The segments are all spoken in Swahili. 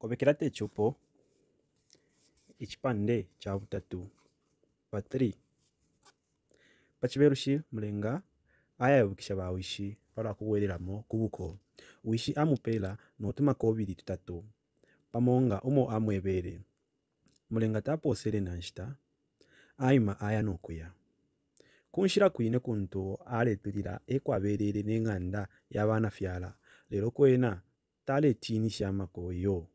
komekela tecupo ecipande ca butatu pa 3 pacivelushi mulenga ayayabukisha bawishi balwa kuwelelamo kubuko wishi amupela notumaka obili tutatu pamonga umo amwebele mulenga taposele nanshita ayima aya nokuya kunshila kwine kuntu aletulila ekwabelele neng'anda ya fyala lelo kwena taletini shamakoyo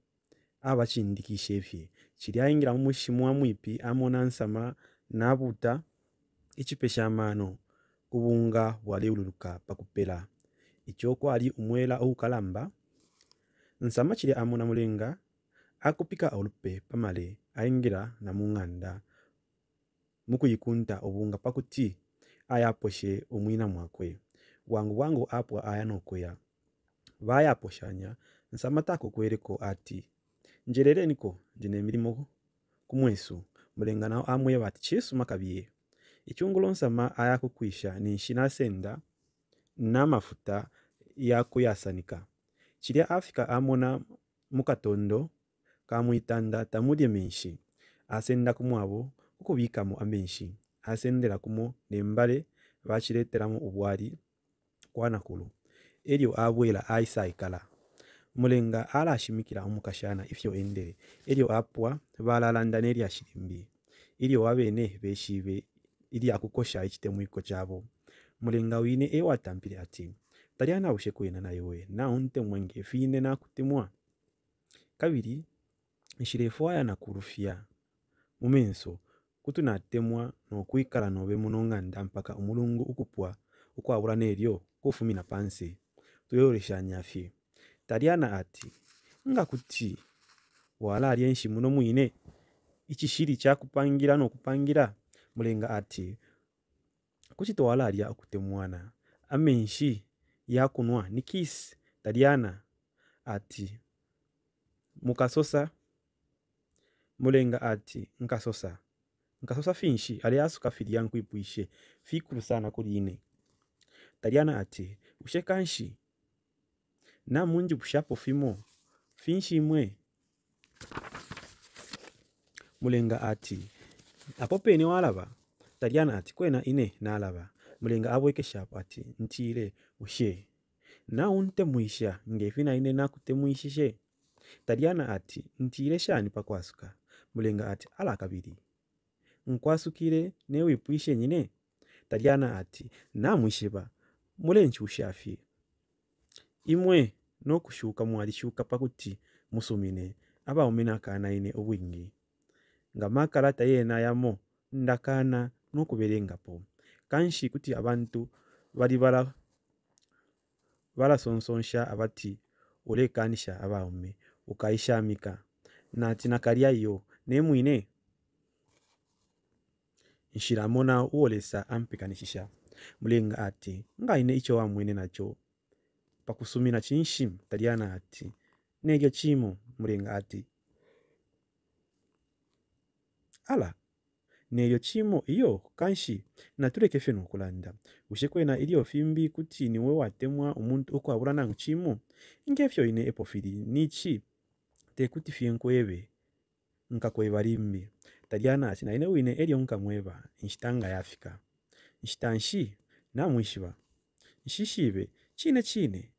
abakindikisha ebye kiri ayingiramu wa mwipi nsama nabuta nabuuta sha mano kubunga bwaleululuka pakupela ikyokwali umwela ohukalamba nsama kiri amona mulenga akupika olupe pamale ayingira namung'anda mukuyikunta obunga pakuti ayaposhe omwina mwakwe wangu bwangu apwa aya nokweya vayaposhanya nsama takukweleko ati njerereniko njine emirimo kumweso mulengana amwiya bati kyesuma kabiye ekyongolo nsama ayakukwisha ninshina senda n'amafuta kuyasanika kilya afika amona mukatondo kamwitanda tamulya menshi asendakamo abo kukubikamu amenshi kumo nembale bakiretelamu ubwali kwanakulu elyo abwela aisaikala mulenga ala ashimikirawo ifyo ifyoendere elyo apwa balalanda nelya shilimbi ilyo wabene beshibe ili akukosha ichite icitemuiko chabo mulenga wine ewa ewatampile ati taliana ushe na naushe na unte mwenge fine na kutimwa kabiri nshilefu aya na kurufia mumenso kutu natemwa nokwikala nove munong'anda mpaka umulungu ukupwa ukwawula nelyo kufumina pansi tuyooleshanya fye Taliana ati nga kuti wala ali enshi muno mwine ikishiri kyakupangira n'okupangira mulenga ati kuki towala alya okute mwana amenshi yakunwa ni kisi taliana ati mukasosa mulenga ati nkasosa nkasosa finshi aliasuka filya nkwipuishe fikulu sana ine taliana ati ushekanshi Namungi bushapo fimo finshi imwe mulenga ati apo pene walaba talyana ati kwena ine nalaba mulenga abwekeshapo ati ntile ushe nauntemwisha ngefina ine nakutemwishishe talyana ati ntile shani pakwasuka mulenga ati ala nkwasukire nkwasukile newipwishe nyine talyana ati namwishiba mulenchi ushafie imwe n'okushuuka mwalishuka pakuti musumine aba omina akaana ine obwingi nga makalata yena yamo ndakaana n'okuberengapo kanshi kuti abantu bali bala balasonsonsha abati ulekanisha abaume ukaishamika nati ne mwine nshiramo na uwolesa ampikanishisha mulenga ati ngaine icho wamwene nacho pakusumina chinshi taliyana ati nejo chimo mulinga ati ala nejo chimo iyo kanshi natuleke feno okulanda ushekwena ili ofimbi kuti niwe watemwa umuntu uko abula nangu chimo ngefyo ine epofili nichi tekuti fiye nkwebe nkakweba limbi taliyana ati naine wine elyo nkamweba nshitanga yafika nshitanshi namwishiba nshishibe chine chine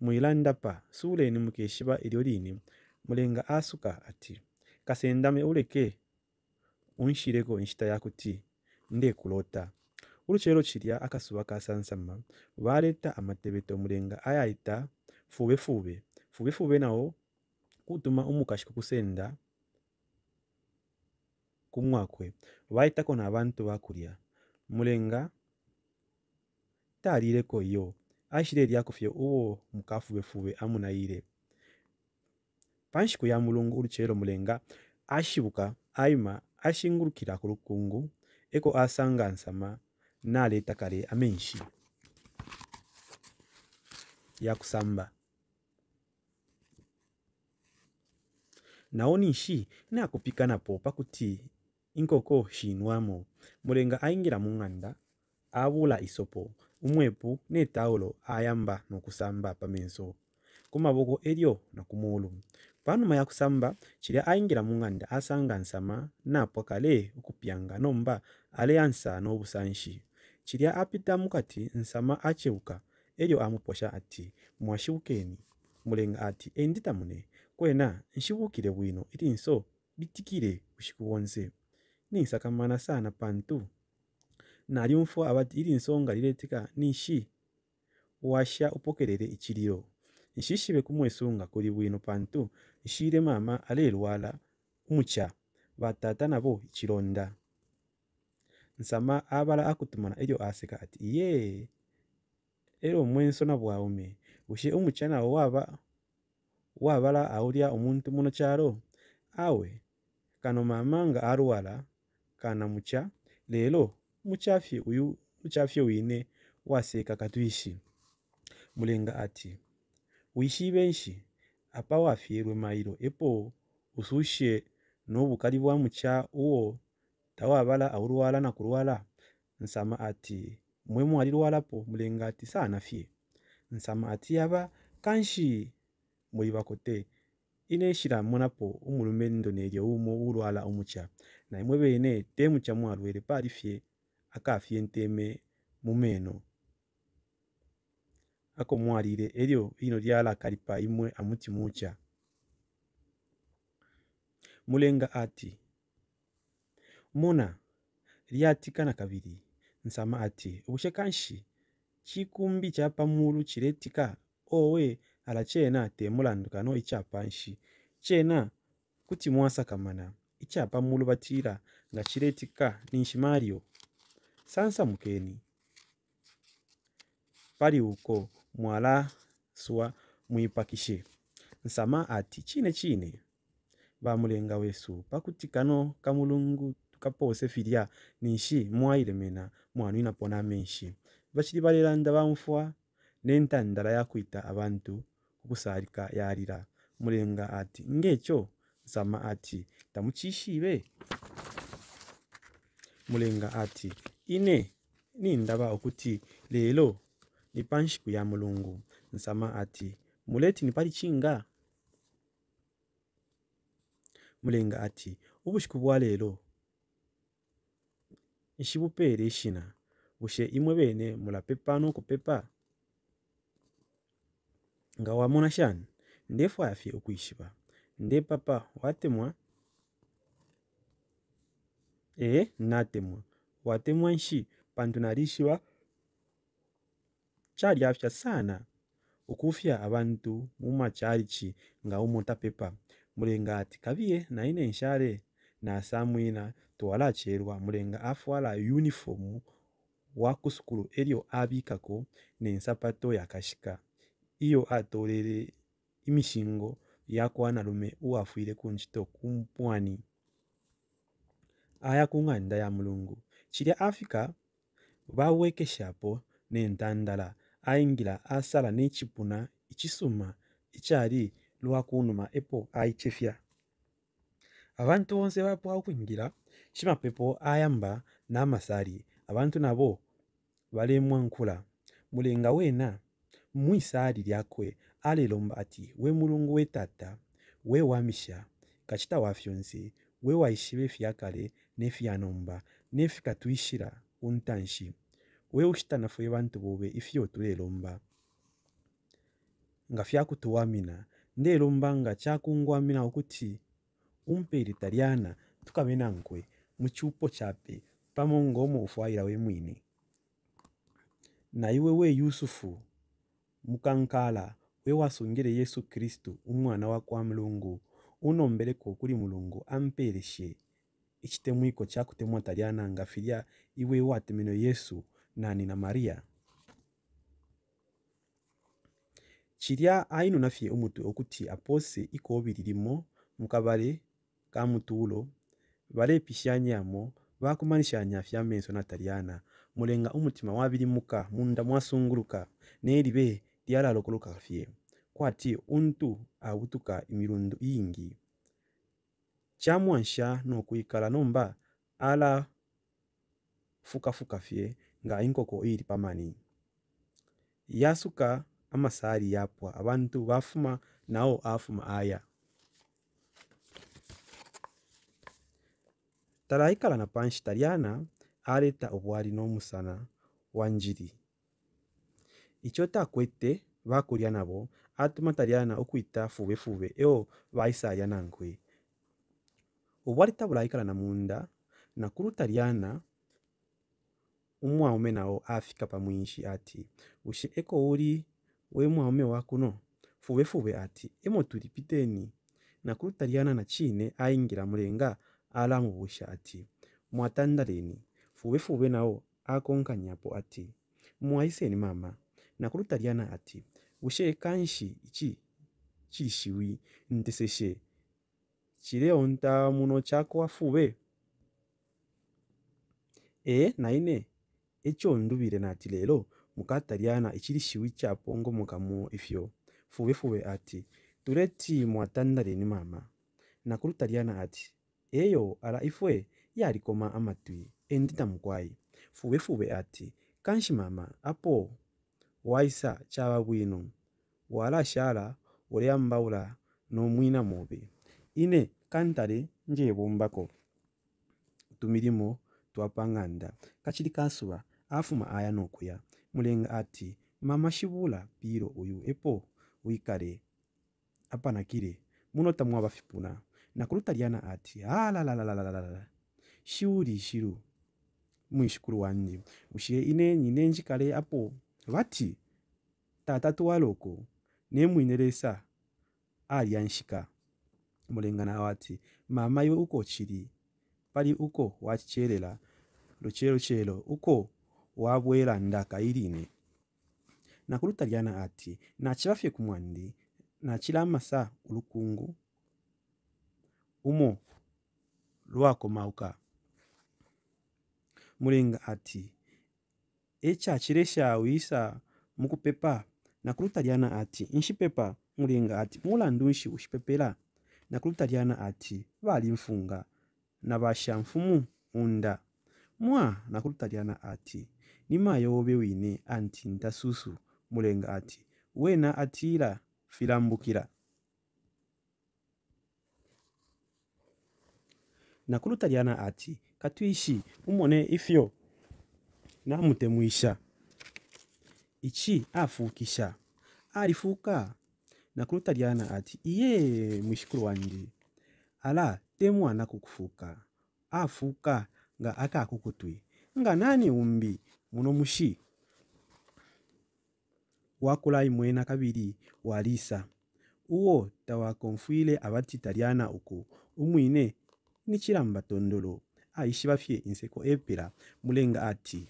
muilanda pa suleni mukeshiba ilyo lini mulenga asuka ati kasendame uleke unshireko nshita yakuti ndekulota uluchelo chilya akasuba kasansama baleta amatebeto mulenga ayaita fube fube fube fube nawo kutuma omukashi kusenda kumwakwe vaetako abantu bakulya mulenga taalileko iyo ashile lyakufye uwo mukafuwefuwe amunaile panshiku ya mulungu uluchelo mulenga ashibuka aima ashingulukila ku lukungu eko asanga nsama naleta kale amenshi yakusamba nawo ninshi nakupikanapo pakuti inkoko shinwamo mulenga aingila mung'anda abula isopo umwepu ne taulo ayamba nokusamba pameenso kumaboko elyo na kumuulu panuma yakusamba kusamba ayingira mung'anda asanga nsama napo kale okupyanga nomba aliansa nobusanshi obusanshi apita mukati nsama aceuka elyo amuposha ati mwashibukeni mulenga ati endi tamune kwena nshibukire bwino ilinso litikile kuxikuwonse ninsakamana sana pantu nalyunfo abati iri nsonga lileetika nishi washa upokelele ichiliro nshishile kumwesunga kuli bwino pantu nshile mama alelwala umucha batata nabo ichilonda nsama abala akutumana ejo aseka ati iye mwenso na bwaume ushe umucha waba wabala awulya omuntu muno kyalo awe kano mama arwala kana mucha leero muchafi uyu muchafi wine waseka katwishi mulenga ati wishi benshi apa wafyerwe mailo epo usushe n'obukali bwa mucha uwo tawabala aulwala na kulwala nsama ati mwe po mulenga ati saanafye nsama ati aba kanshi bakote ine shira umulume ndo nege umo ulwala umucha na imwe bene temucha mwalwele palifye akaafia enteme mumeno ako mwalile elyo lino lyalakalipa imwe amuti mucha mulenga ati mona lyatikana kavili nsama ati ubushe kanshi chikumbi chapamulu chiletika owe ala chena te mulandukano ichapanshi chena kuti mwasakamana ichapamulu batila nga chiletika ninshi malyo sansa mukeni pali uko swa mwipakishe nsama ati chine chine bamulenga wesu pakuti kano kamulungu tukapose filya ninshi mwayilemena mwanwina pona menshi bashili balelanda bamfwa nenta ya yakwita abantu kukusalika yalila mulenga ati ngecho nsama ati tamuchishibe mulenga ati Ine nindaba okuti leero ni pansiku ya Mulungu, nsama ati, muleti nipali kinga? Mulenga ati, obusiku bwa leero nshibupeere shina bushe imwe beene mulapepa kupepa nga wamona shani nde fwafye okwishiba nde papa watemwa ee natemwa watemwa nshi pantu nalishibwa chali afya sana ukufya abantu muma chali chi nga umota pepa mulenga ati kabiye naine nshale nasamwina cherwa mulenga afwala wa wakusukulu elyo abikako nensapato yakashika iyo atolele imishingo yakwana-lume uwafwile kunchito kumpwani aya kung'anda ya mulungu Africa bawekeshapo n'entandala ayingila asala n'ekipuna ekisuma ekyali lwakunuma epo ayichefya abantu onse bapewa okwingila shimapepo ayamba n'amasali abantu nabo balemwa nkula mulenga wena mwisaali lyakwe alelomba ati we mulungu we tata we wamisha kacita wafyonse we waishiva efiyakale n'efiyanomba n'efika tuishira untanshi we ushitanafuye bantu bobe ifyo tulelomba nga kutuwamina ndelomba nga kungwamina okuti umpe litaliana tukabe nankwe mu chape kyape pamo we ufwayira na iwe we yusufu mukankala we wasungile yesu kristu umwana wa kwa mulungu unombeleko kuri mulungu ampeeleshe ikitemu iko kyakutemu atali ananga filya iwe watemino yesu nani na maria chiria aino nafye umutu okuti apose ikobililimo mukabale kamutuulo balepishanyamo bakumanishanya na tariana mulenga umutima wabilimuka munda mwasunguluka nelibe lyalala okuluka fye kwati untu awutuka imirundu ingi kyamwansha n'okwikala nomba ala fukafukafye nga inkoko iri pamani yasuka amasaali yapwa abantu bafuma nawo afuma aya talaikala aikala na panshi talyana aleta obwali n'omusana wanjili ico takwete bakulya nabo atuma taliana okwita fube fube eo vaisaaya nankwe obwaritabura aikara namunda nakurutariana omu wahome nawe aafika pamwinshi ati ushe eko uri mwaume wakuno fube fube ati emo turi piteni na chine aingira murenga alangubusha ati mwatandareni fube fube nao akonkanyapo ati mwaiseni mama nakurutariana ati ushe kanshi ichi chishiwi nteseshe muno chileonta munochakuafube ee naine echondubire nati lero mukataliana echili shiwi chapongo mukamo ifyo fube fube ati tureti mwatandaleni mama nakulutaliana ati eyo ala ifwe yalikoma amatwi endi tamukwai fube fube ati kanshi mama apo waisa chaba bwino wala shala uliambaula nomwina mubi Ine kantale ndyebumbako tumilimo twapanganda kachili kasuba afuma aya nokuya mulenga ati mama shibula piro uyu epo wikale apanakile muno tamu abafipuna nakulutaliana ati alalalalala ah, shiuli shilu mwishikulu wanje ushiye inenyi nenjikale apo vati tata tuwaloko nemwinelesa ali anshika Mulengana wati, mama iwe uko chiri pali uko wachicherera luchelochelo uko wabwela ndaka iline. Nakulutalyana ati, nachilafye kumwandi, masa ulukungu, umo lwakomauka. Mulenga ati, e chiresha wisa mukupepa, nakuluta ati, nshipepa pepa, mulenga ati, mulandu nshi ushipepela Nakulutaliyana ati balimfunga na basha mfumu unda mwa nakulutaliyana ati ni nimayobe wine anti ntasusu mulenga ati wena atila filambukira nakulutaliyana ati katwishi umone ifyo namutemwisha ichi afukisha alifuka nakuruta taliana ati iye mwishikulu wanji ala temwana kukufuka afuka nga akakukutwi nga nani umbi muno mushi wakula imwena kabili walisa uwo tawakonfwile abati taliana uku umwine ni chilamba tondolo aishi bafye inseko epela mulenga ati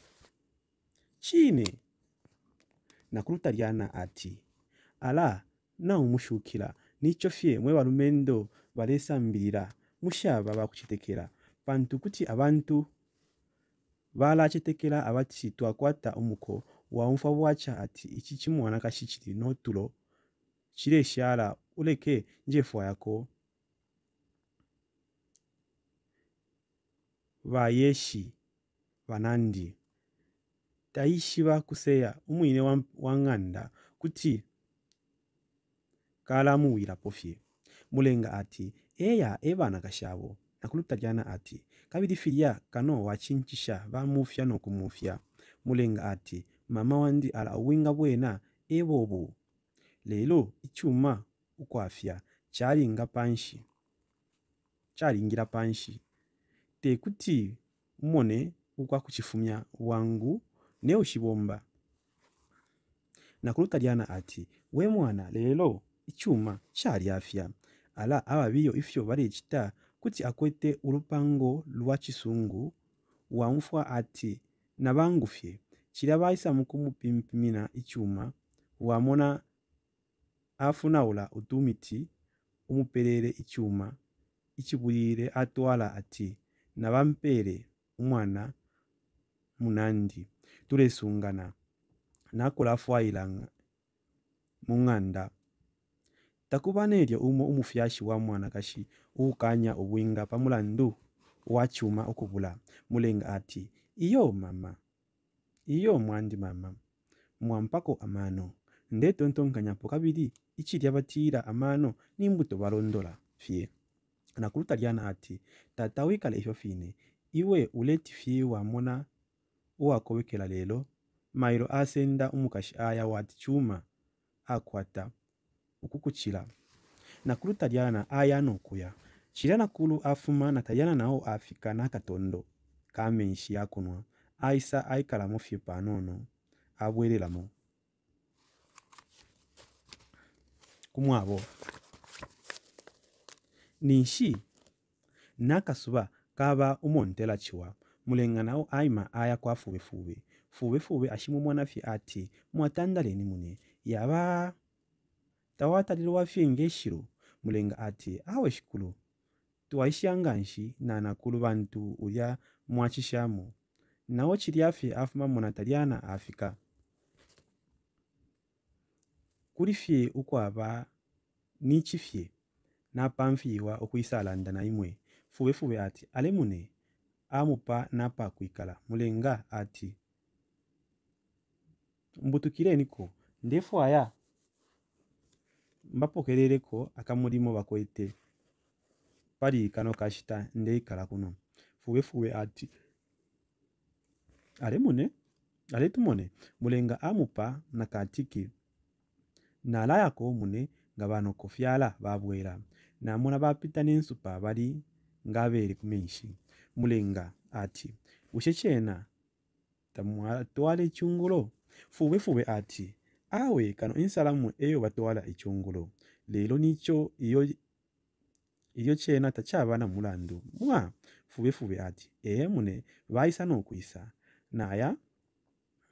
chine nakuluta taliana ati ala naho mushukira nicyo fiye mwe barumendo baresambirira mushaba bakucitekera bantu kuti abantu baracitekera abati twakwata umuko wamfa bwacha ati iki kimwana kashikiri no turo kireshyara ureke njefwa yako vayeshi vanandi taishiva kuseya umwine wanganda wa kuti kala amuwira pofye mulenga ati eya ebana kashabo nakulutalyana ati kabidi filya kano wachinchisha no nokumufya mulenga ati mama wandi ala uwinga bwena ebobo lelo ichuma ukwafya chalinga panshi ngira panshi tekuti ukwa kuchifumya wangu ne nakuluta lyana ati we mwana lelo icyuma kyali afya ala ababiyo ifyo balicita kuti akwete urupango lwa chisungu wamfwa ati nabangufye chila bayisa mu kumupimpimina icyuma wamona afunawula utumiti umuperere icyuma ichibulire atwala ati nabampere umwana munandi tulesungana nakola afwayilanga muŋanda takubana umo umufyashi wa mwanakashi uukanya obuwinga pamulandu wachuma okubula mulenga ati iyo mama iyo mwandi mama mwampako amano nde tontonkanyapo kabiri ichilya amano amaano nimbuto balondola fye nakuluta lyana ati tata wikala ifyo fine iwe uleti fye wamona uwakobekela lelo mailo asenda umukashi aya wati chuma akwata okukukila nakulu talyaana ayaana okuya shila nakulu afuma natalyaana nao afika nakatondo kamenshi yakunwa aisa aikalamo mofyupa anono abwelelamo kumwabo ninshi nakasuba kaba umontelaciwa mulenga nao aima aya kwa fuwefuwe fuwefuwe ashimwe mwanafye ati mwatandaleni mune yaba tawatalile wafiyenga exilo mulenga ati awe xikulu tuwaixyanganxi naanakulu bantu ulya mwaxixamo nawo tshiliafe afuma mona taliana afika kulifye ukuava nichifye napanfiwa okwisalanda naimwe fube ati ale mune amupa napa kuikala mulenga ati mbutukileniko ndefo aya mbapokerereko akamulimo bakwete pali kano kashita ndeikala kuno fuwefuwe ati ale mune mulenga amupa na katiki nala mune nga bano kofyala babwera namona bapita nensupa bali nga ku kumenshi mulenga ati ushe tamwatwala tamwatwale chungulo fuwefuwe ati awe kano insalamu eyo batwala ekyongolo leero nikyo iyo iyo kyena takyabaana mulandu mwa fube fube ati eemune baayisa n'okuyisa naaya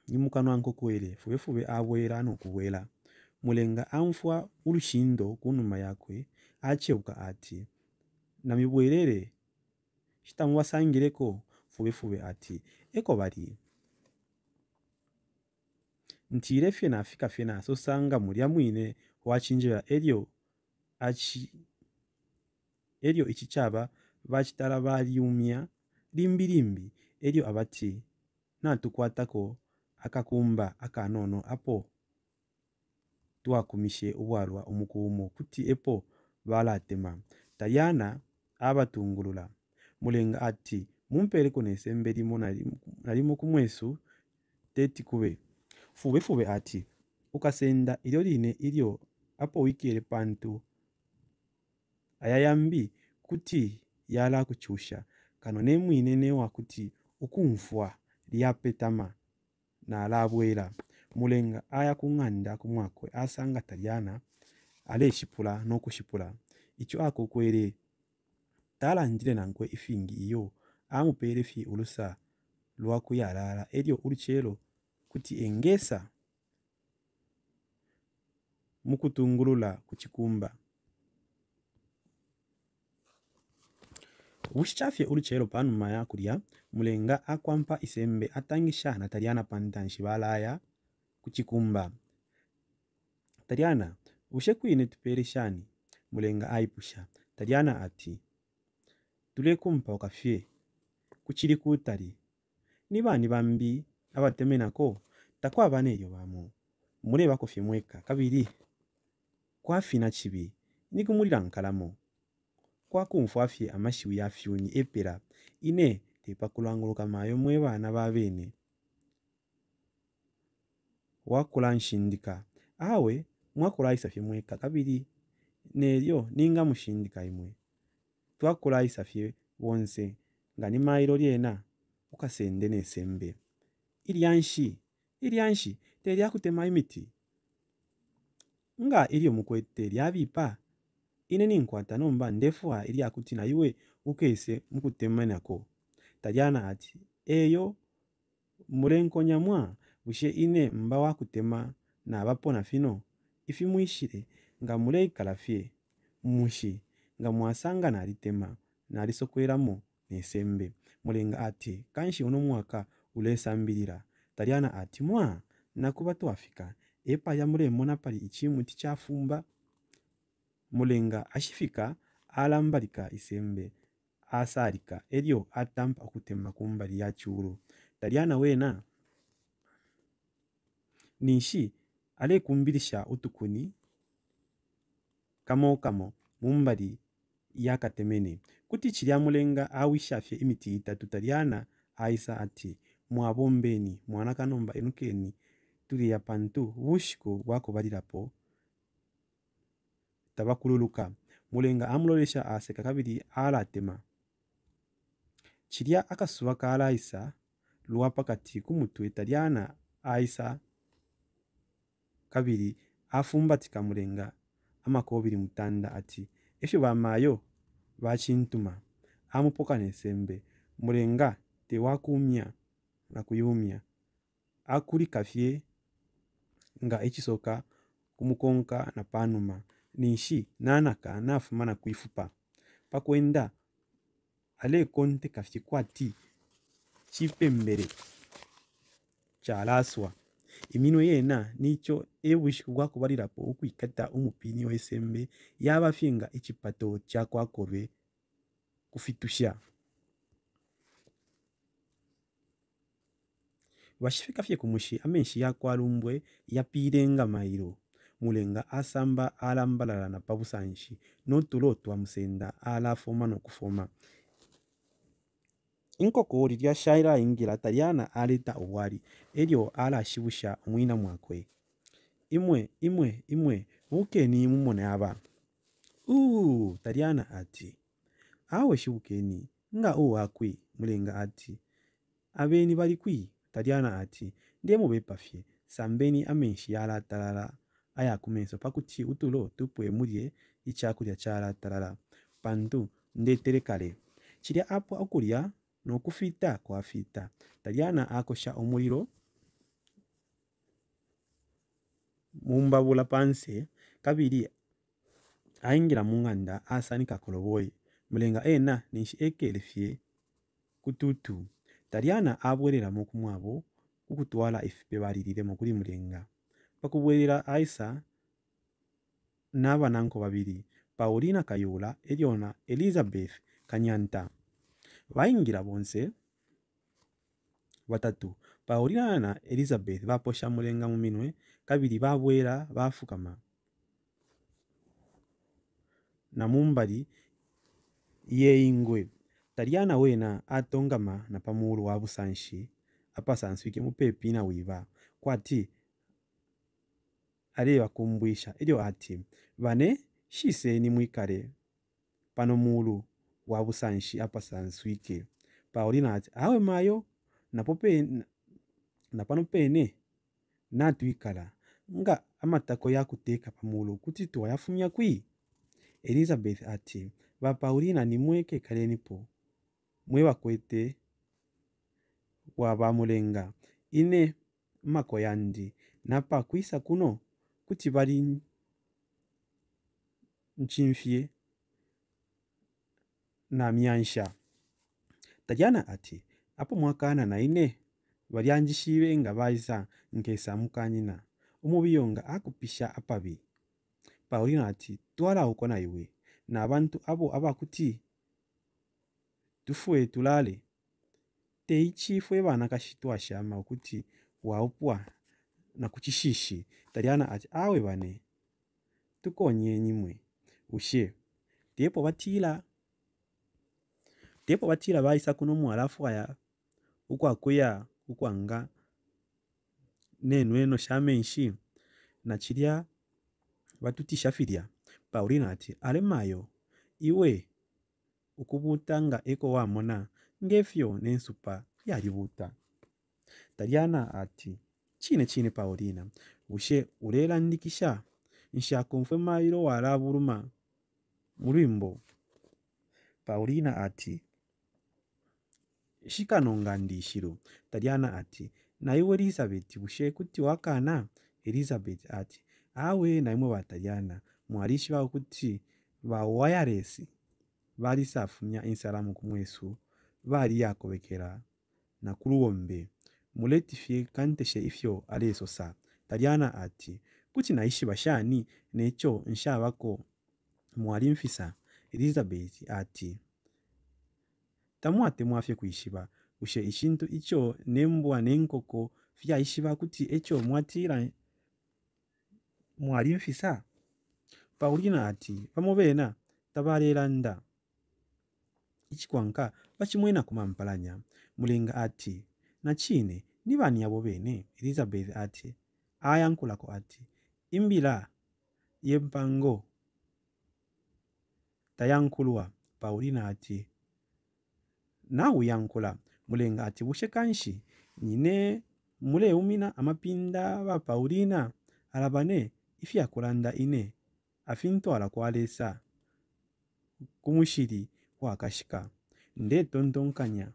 nyimukanwa nkokwere fube fube abweera n'okuweera mulenga anfwa olushindo kunuma yakwe akyeuka ati namibwerere kitamuwasangireko fube fube ati eko bali nti irefye naafika fyena ase osanga mulya mwine wakinjira eryo aki eryo iki kyaba bakitala balyumya limbi limbi eryo abati naatukwatako akakumba akanono apo twakumishe obwalwa omukuumu kuti epo balatema tayana abatungulula mulenga ati mumpeereko n'essembe limu na limu teti tetikube fube ati ukasenda ilyo line ilyo apo wikiyele pantu ayayambi kuti yala kuchusha kano nemwine wa kuti ukumfwa lyapetama nalabwela mulenga aya kung'anda kumwakwe asanga talyana ale eshipula nokushipula icho akokwele talandile nankwe ifingi iyo amupele efi ulusa lwakuyalala elyo ulichelo kuti engesa mukutungulula ku cikumba wishicafye uli ceelo panu maya kulya mulenga akwampa isembe atangisha na talyana pantanshi balaya ku cikumba talyana kwine tupere xani mulenga aipusha talyana ati tule kumpa ukafye kucili kutali ni bani bambi abatemenako takwaba abaana eryo bamu muleebako ffe mwekka kabiri kwafina kibi nikumulira nkalamu kwakunfwafye amashiwu yafyuni epera ine tepakulanguluka mayo mwe bana babene beene wakula nshindika awe mwakulaisa fye mweka kabiri neeryo ninga mushindika imwe twakulaisa fye bonse nga ni mailo lyena ukasende nesembe ilya nshi ilyanshi te lyakutema imiti nga ilyomukwete lyabipa ine ninkwata nomba ndefuha ilyakuti naiwe ukeese mukutemanako tajana ati eyo mulenkonyamwa bushe ine mba wakutema nabapona fino ifi mwishile nga muleikala fye mushi nga mwasanga nalitema nalisokwelamo nesembe mulenga ati kanshi uno mwaka ulesambilila Taliana ati mwa nakuba twafika epa ya na pali ichimu tichafumba mulenga ashifika alambalika isembe asalika elyo atampa okutema kumbali ya chulu taliana wena ninshi alekumbilisha utukuni kamo mumbali yakatemene kuti chilya mulenga awishafye imiti itatu taliana aisa ati mwabombeni mwanakanumba enukeni tuliya pantu wushiku wakubalirapo tabakululuka mulenga amulolesha aseka kabili alatema cilya akasuba kalaisa layisa luwa pakati kumutwe talyana aisa kabili afumbatika mulenga amakobili mutanda ati efyo bamayo bacintuma amupoka n'esembe mulenga tewakumya nakuiwumya kafye nga ekisoka kumukonka napanuma ninshi nanaka nafuma nakwifupa pakwenda aleko nte kafye kwati cipembere calaswa imino yena nico ebushi gwakubalirapo ukwikata umupini wesembe yabafye nga ecipato cya kwakobe kufitusha Bashifika fyekumushi amenshi yakwalumbwe yapilenga mailo mulenga asamba alambalalana pabusanshi notulo twamusenda alafoma nokufoma inkokoli shaira ingila talyana aleta obwali elyo ala mwina mwakwe imwe imwe imwe bukeni mumone ava uu talyana ati awe shivukeni nga uwakwi mulenga ati bali kwi Tatiana ati ndiye mube pafye sambeni amenshi yalatalala aya akumeso pakuti utulo tupwe mulye ichakulya chalatalala pantu ndeetele kale cilya apo okulya nokufita kwafita taliana akosha omulilo mumbabula panse kavili ayingila mung'anda asanika kolovoyi mulenga ena ninshi ekelefye kutuutu Taliana abwereramu ku mwabo kukutwala effe balirire mu kulimulenga bakubwerera aisa n'abananko babiri paulina kayula eliona elizabeth kanyanta baingila bonse batatu paulina na elizabeth baposha mulenga mu minwe kabiri babwera bafukama namumbali yeyingwe taliyana wena atongama na pamuulu wa busanshi apasanswike mupepi na wiiva kwati ale bakumbwisha elyo ati bane shiseni mwikale pano muulu wa busanshi sanswike paulina ati awe mayo napo pene na pano pene natwikala nga amatako yakuteeka pamuulu kuti twayafumya kwi elizabeth ati va paulina nimweke kalenipo mwebakwete wabamulenga ine mumako yandi napa kwisa kuno kuti bali ncinfye na myansha tadyana ati apo mwakana na ine balyanjishibe nga baisa nkesa mukanyina omubiyo akupisha apabi paulino ati twala uko na n'abantu abo abakuti tufue tulale teichi ifwe vana kashitu shama ukuti waupwa na kuchishishi taliana ati awe vane tukonyenyi nyimwe ushe tepo vatila tepo vatila vaisa kuno muhalafwaya ukwakuya ukwanga nenu eno shamenshi nachilya vatutisha filya paulina ati alemayo iwe okubuta nga eko wamona ngefyo nensupa yalibuta taliana ati kiine kiine paulina bushe urerandikisha nshakunfe mairo wara buruma murimbo paulina ati shikanonga ndishiro taliana ati naiwe elizabeti bushe kuti wakana elizabeti ati awe naimwe vataliana mwarishi vaokuti vawayaresi wa baali safunya ensalamu ku mwesu baali yakobekera na ku kanteshe ifyo sa tariana ati kuti naishi bashani n'ekyo nshabako mwali mfisa elizabeth ati tamwate mwafye kuishiba ushe ishintu ikyo n'embwa n'enkoko fyayishiba kuti echo mwatira mwali mfisa paulina ati pamobena tabalelanda ichikwanka bachimwena kumampalanya mulenga ati na ndi vani yabo bene elizabeth ati ayankulako ati imbila yempango tayankulwa paulina ati nawuyankhula mulenga ati bushe kanshi nyine mule umina amapinda ba paulina alabane ife yakulanda ine afintwala kwalesa kumushili wakashika ndeetontonkanya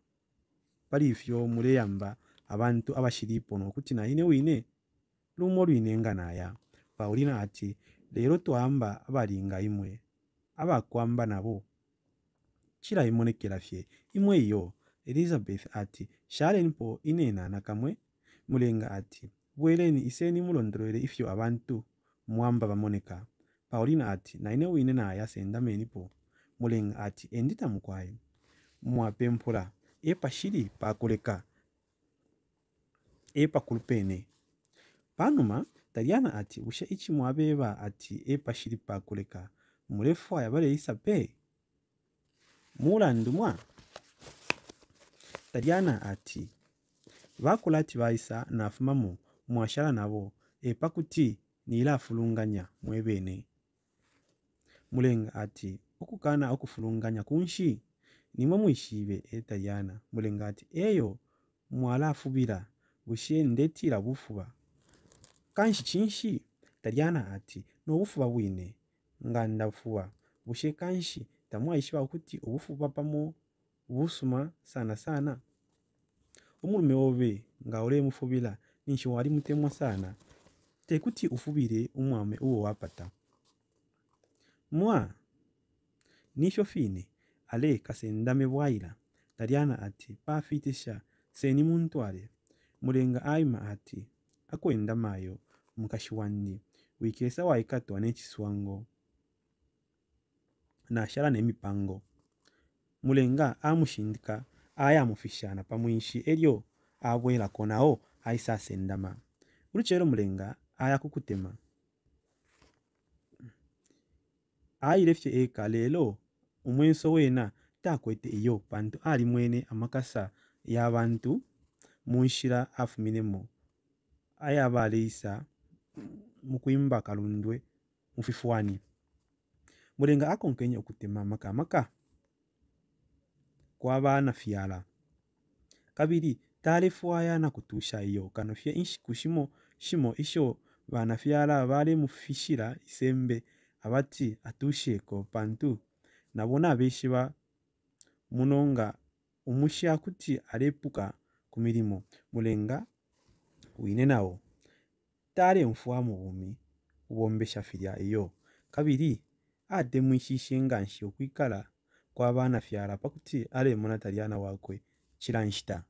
parivyo mureyamba abantu abashili pono okuti nahine wine lumu olwinenganaya pawulina ati leero twamba abalinga imwe abakwamba nabo kilayimonekela fye imwe iyo elizabeth ati shalenpo ineenaana kamwe mulenga ati bweleni iseni mulondolerwe ifyo abantu mwamba bamoneka paulina ati naine wine naaya senda mulenga ati endita mukwayi mwapemphula epachili pakuleka e epakulupene panuma taliana ati uxa ichi mwabeba ati epachili pakuleka mulefu ayapaleyisa pe muulandu mwa taliyana ati vakula ati vaisa naafumamo mwaxala navo epakuti niilafulunganya mwevene mulenga ati okukana okufulunganya kunshi nimwe mwishiibe etaliana mulenga ati eyo mwala bushe bushendeetila bufuba kanshi chinshi taliana ati nobufuba bwine nga ndafuba bushe kanshi tamwaishiba okuti obufuba pamo busuma sana sana omulume obe nga olemufubila ninshi wali mutemwa sana tekuti ufubile umwame uwo wapata mwa Nisho fine, ale kasenda bwaila, Taliana ati, pafitisha, seni muntu ale mulenga aima ati, akwenda mayo, mukashi wanni, wikesa waikatwa n'ekiswango, nashala n'emipango. Mulenga amushindika, aya mufishana pamwishi elyo abwelako nawo aisa sendama Olutshelo mulenga aya kukutema fye aayilefye ekaleelo omwenso weena taakwete ey'okupantu ali mwene amakasa ya y'abantu munxila afuminemo aye abaleisa mukwima bakalundwe mufifuani mulenga akonkenye okutema amaka amaka kw'abanafyala kabiri taalefwaaya nakutuuxa iyo kanofye nshiku shimo shimo isho banafyala baali mufishila isembe abati atuushieko pantu nabona nabeshiba muno nga kuti areepuka ku mirimo mulenga wine nawo tarenfwa mu bumi filya iyo kabiri ate mwishishe nga nshi okwikala kw'abaana fyara pakuti alemona taryana wakwe kiranshita